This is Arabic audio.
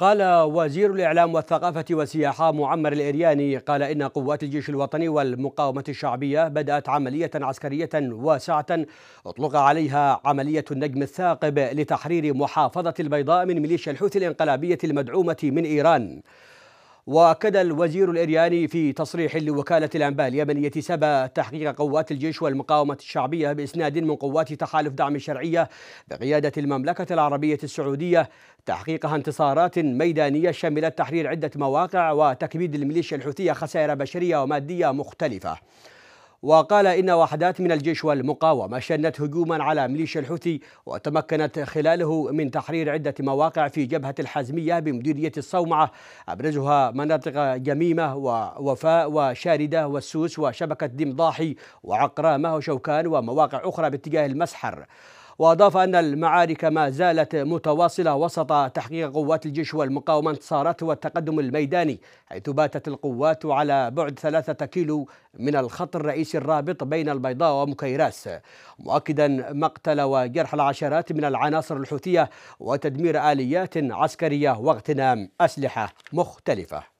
قال وزير الإعلام والثقافة والسياحة معمر الإرياني قال إن قوات الجيش الوطني والمقاومة الشعبية بدأت عملية عسكرية واسعة أطلق عليها عملية النجم الثاقب لتحرير محافظة البيضاء من ميليشيا الحوثي الانقلابية المدعومة من إيران واكد الوزير الارياني في تصريح لوكاله الانباء اليمنيه سبا تحقيق قوات الجيش والمقاومه الشعبيه باسناد من قوات تحالف دعم الشرعيه بقياده المملكه العربيه السعوديه تحقيقها انتصارات ميدانيه شملت تحرير عده مواقع وتكبيد الميليشيا الحوثيه خسائر بشريه وماديه مختلفه وقال إن وحدات من الجيش والمقاومة شنت هجوما على ميليشيا الحوثي وتمكنت خلاله من تحرير عدة مواقع في جبهة الحزمية بمديرية الصومعة أبرزها مناطق جميمة ووفاء وشاردة والسوس وشبكة دمضاحي وعقرامة وشوكان ومواقع أخرى باتجاه المسحر وأضاف أن المعارك ما زالت متواصلة وسط تحقيق قوات الجيش والمقاومة انتصارات والتقدم الميداني حيث باتت القوات على بعد ثلاثة كيلو من الخط الرئيسي الرابط بين البيضاء ومكيراس مؤكدا مقتل وجرح العشرات من العناصر الحوثية وتدمير آليات عسكرية واغتنام أسلحة مختلفة